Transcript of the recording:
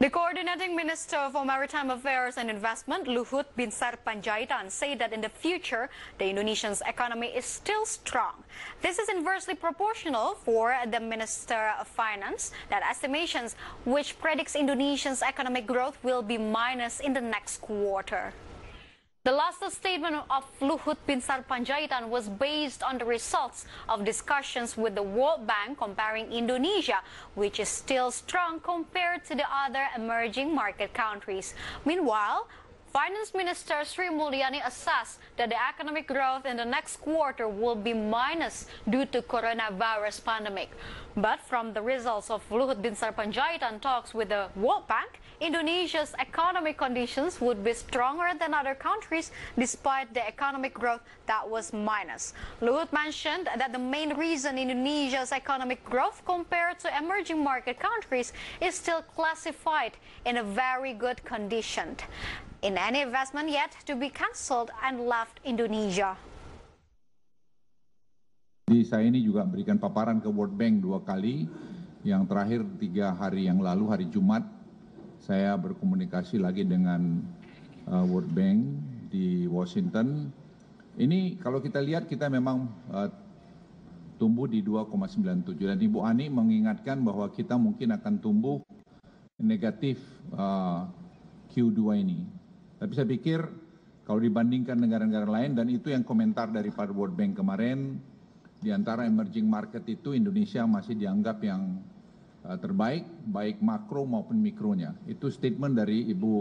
The Coordinating Minister for Maritime Affairs and Investment, Luhut Binsar Panjaitan, said that in the future, the Indonesian's economy is still strong. This is inversely proportional for the Minister of Finance, that estimations which predicts Indonesia's economic growth will be minus in the next quarter. The last statement of Luhut Pinsar Panjaitan was based on the results of discussions with the World Bank comparing Indonesia, which is still strong compared to the other emerging market countries. Meanwhile, Finance Minister Sri Mulyani assessed that the economic growth in the next quarter will be minus due to coronavirus pandemic. But from the results of Luhut Bin Panjaitan talks with the World Bank, Indonesia's economic conditions would be stronger than other countries despite the economic growth that was minus. Luhut mentioned that the main reason Indonesia's economic growth compared to emerging market countries is still classified in a very good condition. in any investment yet to be cancelled and left Indonesia. Jadi saya ini juga memberikan paparan ke World Bank dua kali, yang terakhir tiga hari yang lalu hari Jumat saya berkomunikasi lagi dengan uh, World Bank di Washington. Ini kalau kita lihat kita memang uh, tumbuh di 2,97 dan Ibu Ani mengingatkan bahwa kita mungkin akan tumbuh negatif uh, eh, Q2 ini tapi saya pikir kalau dibandingkan negara negara lain dan itu yang komentar dari Pak world bank kemarin di antara emerging market itu Indonesia masih dianggap yang eh, terbaik baik makro maupun mikronya itu statement dari Ibu